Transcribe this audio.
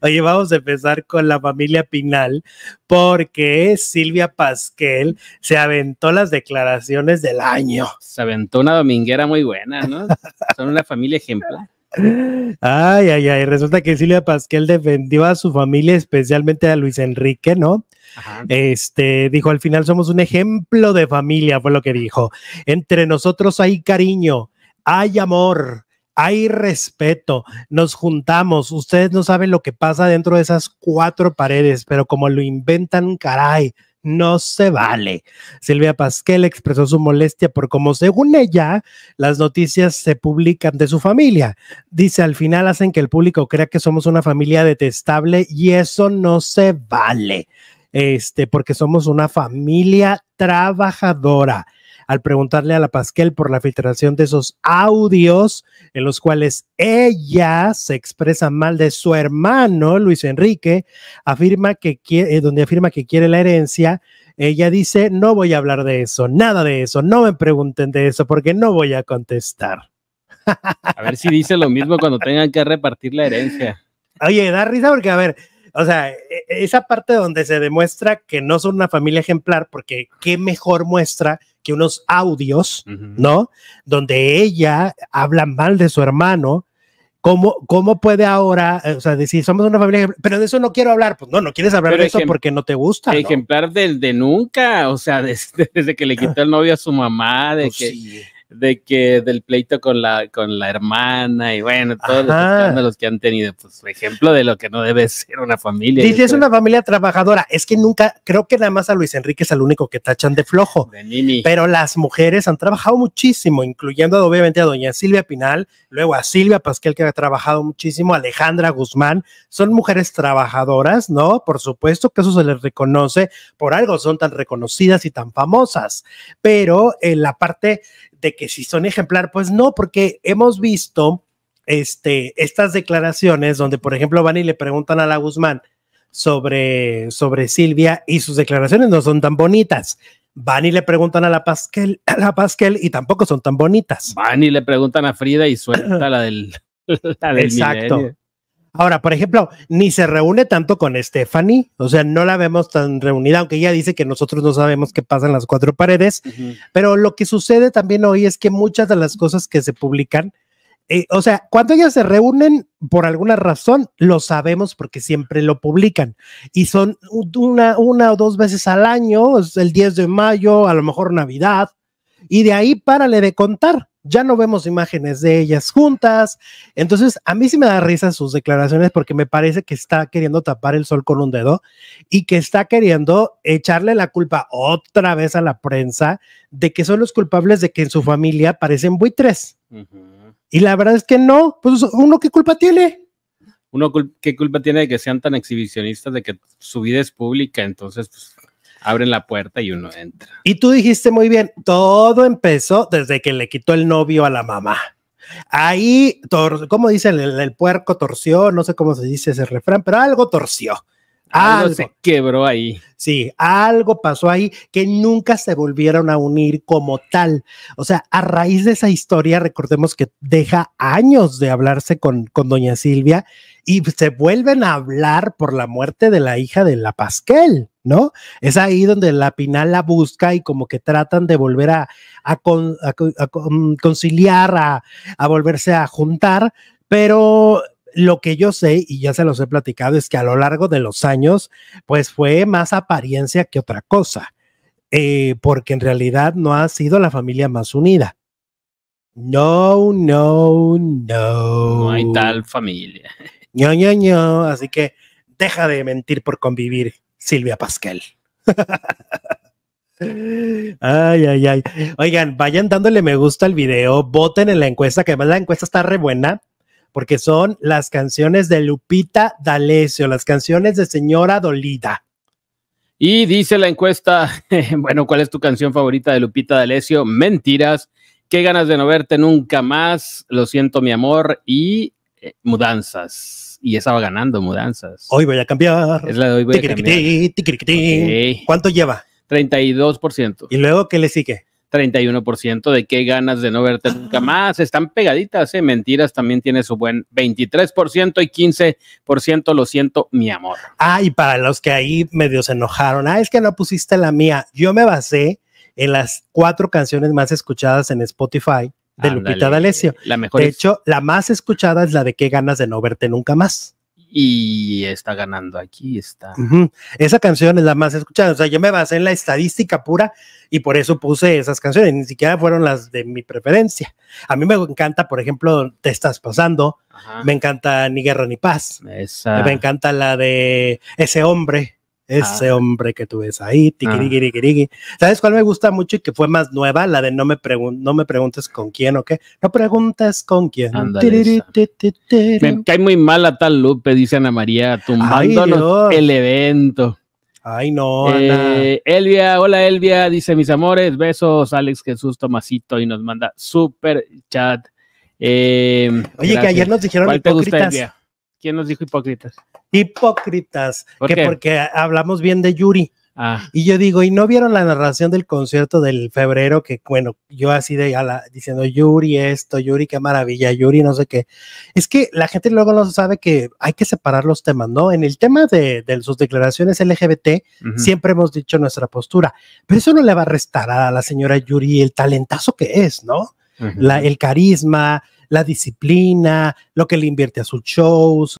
Oye, vamos a empezar con la familia Pinal, porque Silvia Pasquel se aventó las declaraciones del año. Se aventó una dominguera muy buena, ¿no? Son una familia ejemplar. Ay, ay, ay. Resulta que Silvia Pasquel defendió a su familia, especialmente a Luis Enrique, ¿no? Este dijo: al final somos un ejemplo de familia, fue lo que dijo. Entre nosotros hay cariño, hay amor hay respeto, nos juntamos, ustedes no saben lo que pasa dentro de esas cuatro paredes, pero como lo inventan, caray, no se vale. Silvia Pasquel expresó su molestia por cómo, según ella, las noticias se publican de su familia. Dice, al final hacen que el público crea que somos una familia detestable y eso no se vale, este, porque somos una familia trabajadora al preguntarle a la Pasquel por la filtración de esos audios en los cuales ella se expresa mal de su hermano Luis Enrique, afirma que eh, donde afirma que quiere la herencia, ella dice, "No voy a hablar de eso, nada de eso, no me pregunten de eso porque no voy a contestar." A ver si dice lo mismo cuando tengan que repartir la herencia. Oye, da risa porque a ver, o sea, e-, esa parte donde se demuestra que no son una familia ejemplar, porque qué mejor muestra que unos audios, ¿no? Donde ella habla mal de su hermano. ¿Cómo, ¿Cómo puede ahora, eh, o sea, decir, somos una familia, pero de eso no quiero hablar? Pues no, no quieres hablar de eso porque no te gusta. Ejemplar del de nunca, o sea, desde, que le quitó el novio a su mamá, de pues que de que del pleito con la, con la hermana y bueno, todos los que han tenido, pues ejemplo de lo que no debe ser una familia. Dice, es una familia trabajadora, es que nunca, creo que nada más a Luis Enrique es el único que tachan de flojo, de pero las mujeres han trabajado muchísimo, incluyendo obviamente a doña Silvia Pinal, luego a Silvia Pasquel que ha trabajado muchísimo, Alejandra Guzmán, son mujeres trabajadoras, ¿no? Por supuesto que eso se les reconoce, por algo son tan reconocidas y tan famosas, pero en la parte de que si son ejemplar, pues no, porque hemos visto este, estas declaraciones donde, por ejemplo, van y le preguntan a la Guzmán sobre, sobre Silvia y sus declaraciones no son tan bonitas. Van y le preguntan a la Pasquel, a la y tampoco son tan bonitas. Van y le preguntan a Frida y suelta la del... Exacto. Ahora, por ejemplo, ni se reúne tanto con Stephanie, o sea, no la vemos tan reunida, aunque ella dice que nosotros no sabemos qué pasa en las cuatro paredes, pero lo que sucede también hoy es que muchas de las cosas que se publican, eh, o sea, cuando ellas se reúnen por alguna razón, lo sabemos porque siempre lo publican y son una, una o dos veces al año, el 10 de mayo, a lo mejor Navidad, y de ahí párale de contar ya no vemos imágenes de ellas juntas. Entonces, a mí sí me da risa sus declaraciones porque me parece que está queriendo tapar el sol con un dedo y que está queriendo echarle la culpa otra vez a la prensa de que son los culpables de que en su familia parecen buitres. Y la verdad es que no, pues uno qué culpa tiene. Uno, ¿qué culpa tiene de que sean tan exhibicionistas, de que su vida es pública? Entonces, pues, abren la puerta y uno entra. Y tú dijiste muy bien, todo empezó desde que le quitó el novio a la mamá. Ahí, como dicen? El, puerco torció, no sé cómo se dice ese refrán, pero algo torció. Algo, se quebró ahí. Sí, algo pasó ahí que nunca se volvieron a unir como tal. O sea, a raíz de esa historia, recordemos que deja años de hablarse con, con doña Silvia y se vuelven a hablar por la muerte de la hija de la Pasquel, ¿no? Es ahí donde la Pinal la busca y como que tratan de volver a, mm, conciliar, a volverse a juntar, pero lo que yo sé, y ya se los he platicado, es que a lo largo de los años, pues fue más apariencia que otra cosa, eh, porque en realidad no ha sido la familia más unida. No, no, no. No hay tal familia ño, Así que deja de mentir por convivir, Silvia Pasquel. Ay, ay, ay. Oigan, vayan dándole me gusta al video, voten en la encuesta, que además la encuesta está re buena, porque son las canciones de Lupita D'Alessio, las canciones de Señora Dolida. Y dice la encuesta, bueno, ¿cuál es tu canción favorita de Lupita D'Alessio? Mentiras, qué ganas de no verte nunca más, lo siento mi amor y eh, mudanzas. Y estaba ganando mudanzas. Hoy voy a cambiar. Es la de hoy voy a tiquiriquití. ¿Cuánto lleva? 32%. ¿Y luego qué le sigue? 31% de qué ganas de no verte ah. nunca más. Están pegaditas, ¿eh? Mentiras también tiene su buen 23% y 15% lo siento, mi amor. Ah, y para los que ahí medio se enojaron, ah, es que no pusiste la mía. Yo me basé en las cuatro canciones más escuchadas en Spotify de Lupita D'Alessio. de hecho, la más escuchada es la de qué ganas de no verte nunca más. Y está ganando aquí, está. Esa canción es la más escuchada. O sea, yo me basé en la estadística pura y por eso puse esas canciones. Ni siquiera fueron las de mi preferencia. A mí me encanta, por ejemplo, Te estás pasando. Me encanta Ni guerra ni paz. Me encanta la de Ese hombre. Ese ah. hombre que tú ves ahí, tiquiriquiriquiriqui. Ah. ¿Sabes cuál me gusta mucho y que fue más nueva? La de no me, no me preguntes con quién o qué. No preguntes con quién. me cae muy mal a tal Lupe, dice Ana María, tumbándonos el evento. Ay, no, eh, Elvia, hola Elvia, dice mis amores, besos, Alex Jesús Tomasito, y nos manda super chat. Eh, Oye, que ayer nos dijeron hipócritas. ¿Quién nos dijo hipócritas? Hipócritas, que porque hablamos bien de Yuri. Ah. Y yo digo, ¿y no vieron la narración del concierto del febrero? Que bueno, yo así de a diciendo, Yuri esto, Yuri qué maravilla, Yuri no sé qué. Es que la gente luego no sabe que hay que separar los temas, ¿no? En el tema de, sus declaraciones LGBT, siempre hemos dicho nuestra postura, pero eso no le va a restar a la señora Yuri el talentazo que es, ¿no? el carisma, la disciplina, lo que le invierte a sus shows,